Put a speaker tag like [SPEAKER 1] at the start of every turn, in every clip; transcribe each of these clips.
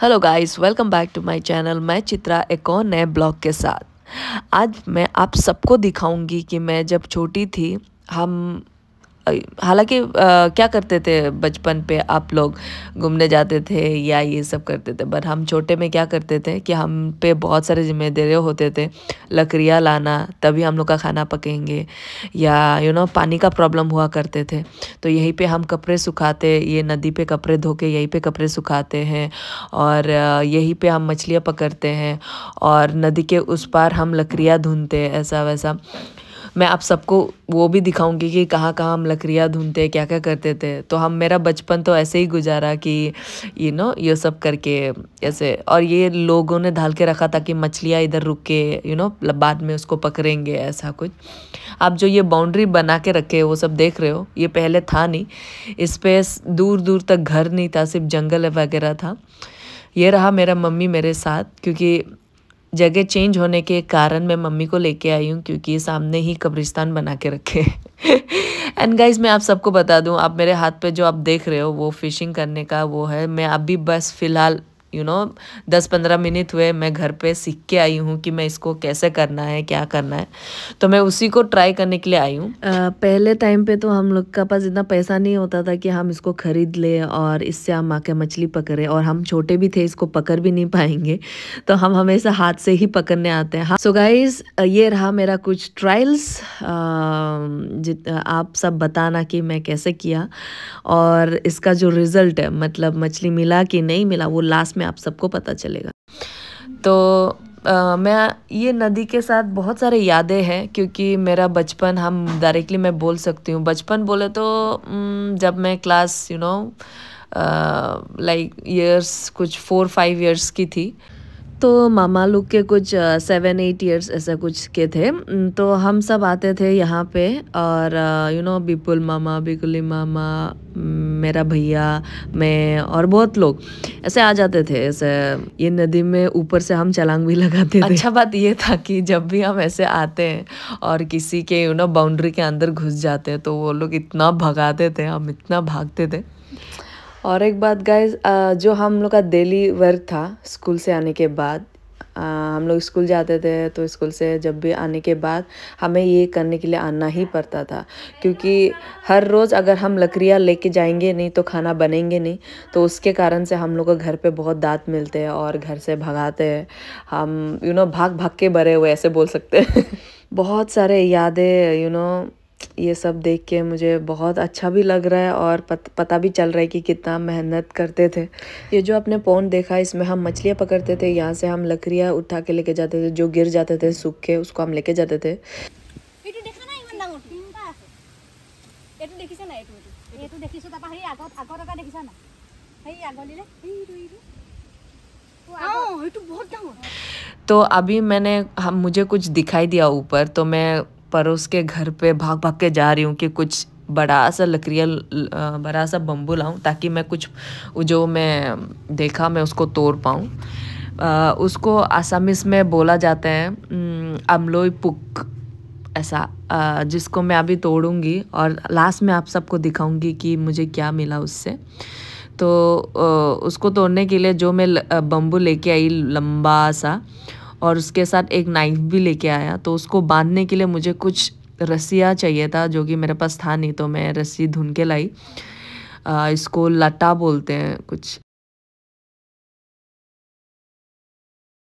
[SPEAKER 1] hello guys welcome back to my channel मैं चित्रा एक और नए ब्लॉग के साथ आज मैं आप सबको दिखाऊंगी कि मैं जब छोटी थी हम हालांकि क्या करते थे बचपन पे आप लोग घूमने जाते थे या ये सब करते थे बट हम छोटे में क्या करते थे कि हम पे बहुत सारे जिम्मेदारियाँ होते थे लकड़ियाँ लाना तभी हम लोग का खाना पकेंगे या यू you नो know, पानी का प्रॉब्लम हुआ करते थे तो यहीं पे हम कपड़े सुखाते ये नदी पे कपड़े धो के यहीं पे कपड़े सुखाते हैं और यहीं पर हम मछलियाँ पकड़ते हैं और नदी के उस पार हम लकड़ियाँ ढूंढते ऐसा वैसा मैं आप सबको वो भी दिखाऊंगी कि कहाँ कहाँ हम लकड़ियाँ ढूंढते क्या क्या करते थे तो हम मेरा बचपन तो ऐसे ही गुजारा कि यू नो ये सब करके ऐसे और ये लोगों ने ढाल के रखा था कि मछलियाँ इधर रुक के यू नो बाद में उसको पकड़ेंगे ऐसा कुछ आप जो ये बाउंड्री बना के रखे वो सब देख रहे हो ये पहले था नहीं इस पर दूर दूर तक घर नहीं था सिर्फ जंगल वगैरह था ये रहा मेरा मम्मी मेरे साथ क्योंकि जगह चेंज होने के कारण मैं मम्मी को लेके आई हूँ क्योंकि सामने ही कब्रिस्तान बना के रखे एंड गाइज मैं आप सबको बता दूँ आप मेरे हाथ पे जो आप देख रहे हो वो फ़िशिंग करने का वो है मैं अभी बस फ़िलहाल यू नो दस पंद्रह मिनट हुए मैं घर पे सीख के आई हूँ कि मैं इसको कैसे करना है क्या करना है तो मैं उसी को ट्राई करने के लिए आई हूँ पहले टाइम पे तो हम लोग का पास इतना पैसा नहीं होता था कि हम इसको ख़रीद ले और इससे हम आके मछली पकड़े और हम छोटे भी थे इसको पकड़ भी नहीं पाएंगे तो हम हमेशा हाथ से ही पकड़ने आते हैं सो गाइज ये रहा मेरा कुछ ट्रायल्स आप सब बताना कि मैं कैसे किया और इसका जो रिज़ल्ट है मतलब मछली मिला कि नहीं मिला वो लास्ट में में आप सबको पता चलेगा तो Uh, मैं ये नदी के साथ बहुत सारे यादें हैं क्योंकि मेरा बचपन हम डायरेक्टली मैं बोल सकती हूँ बचपन बोले तो जब मैं class you know like years कुछ फोर फाइव ईयर्स की थी तो मामा लोग के कुछ सेवन एट ईयर्स ऐसा कुछ के थे तो हम सब आते थे यहाँ पे और यू नो बिपुल मामा बिकुली मामा मेरा भैया मैं और बहुत लोग ऐसे आ जाते थे ऐसे ये नदी में ऊपर से हम चलांग भी लगाते थे अच्छा बात ये था कि जब भी हम ऐसे आते हैं और किसी के यू नो बाउंड्री के अंदर घुस जाते हैं तो वो लोग इतना भगाते थे हम इतना भागते थे और एक बात गाइज जो हम लोग का डेली वर्क था स्कूल से आने के बाद आ, हम लोग स्कूल जाते थे तो स्कूल से जब भी आने के बाद हमें ये करने के लिए आना ही पड़ता था क्योंकि हर रोज़ अगर हम लकड़ियाँ लेके जाएंगे नहीं तो खाना बनेंगे नहीं तो उसके कारण से हम लोग को घर पे बहुत दांत मिलते हैं और घर से भगाते हैं हम यू नो भाग भाग के भरे हुए ऐसे बोल सकते हैं बहुत सारे यादें यू नो ये सब देख के मुझे बहुत अच्छा भी लग रहा है और पत, पता भी चल रहा है कि कितना मेहनत करते थे ये जो आपने पौन देखा इसमें हम मछलियाँ पकड़ते थे यहाँ से हम लकड़ियाँ उठा के लेके जाते थे जो गिर जाते थे सूख के उसको हम लेके जाते थे तो अभी मैंने हम मुझे कुछ दिखाई दिया ऊपर तो मैं पर के घर पे भाग भाग के जा रही हूँ कि कुछ बड़ा सा लकड़िया बड़ा सा बम्बू लाऊं ताकि मैं कुछ जो मैं देखा मैं उसको तोड़ पाऊँ उसको आसामिस में बोला जाता है अमलोई पुक ऐसा जिसको मैं अभी तोड़ूंगी और लास्ट में आप सबको दिखाऊंगी कि मुझे क्या मिला उससे तो उसको तोड़ने के लिए जो मैं बम्बू लेके आई लंबा सा और उसके साथ एक नाइफ भी लेके आया तो उसको बांधने के लिए मुझे कुछ रस्सियाँ चाहिए था जो कि मेरे पास था नहीं तो मैं रस्सी ढूंढ के लाई आ, इसको लटा बोलते हैं कुछ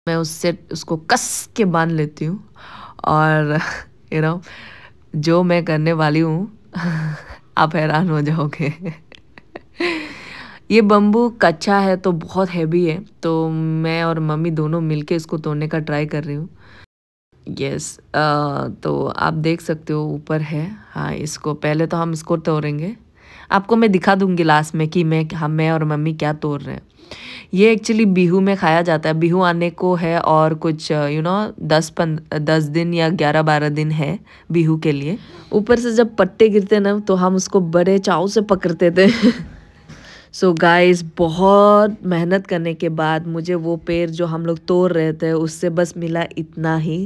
[SPEAKER 1] मैं उससे उसको कस के बांध लेती हूँ और यू नो जो मैं करने वाली हूँ आप हैरान हो जाओगे ये बम्बू कच्चा है तो बहुत हैवी है तो मैं और मम्मी दोनों मिलके इसको तोड़ने का ट्राई कर रही हूँ यस yes, तो आप देख सकते हो ऊपर है हाँ इसको पहले तो हम इसको तोड़ेंगे आपको मैं दिखा दूंगी लास्ट में कि मैं हम मैं और मम्मी क्या तोड़ रहे हैं ये एक्चुअली बिहू में खाया जाता है बिहू आने को है और कुछ यू नो दस पन दस दिन या ग्यारह बारह दिन है बिहू के लिए ऊपर से जब पट्टे गिरते ना तो हम उसको बड़े चाव से पकड़ते थे सो so गाइस बहुत मेहनत करने के बाद मुझे वो पेड़ जो हम लोग तोड़ रहे थे उससे बस मिला इतना ही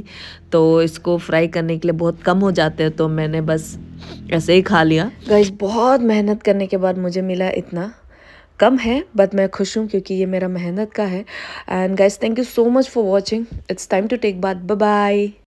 [SPEAKER 1] तो इसको फ्राई करने के लिए बहुत कम हो जाते हैं तो मैंने बस ऐसे ही खा लिया गाइस बहुत मेहनत करने के बाद मुझे मिला इतना कम है बट मैं खुश हूँ क्योंकि ये मेरा मेहनत का है and guys thank you so much for watching it's time to take बात बाय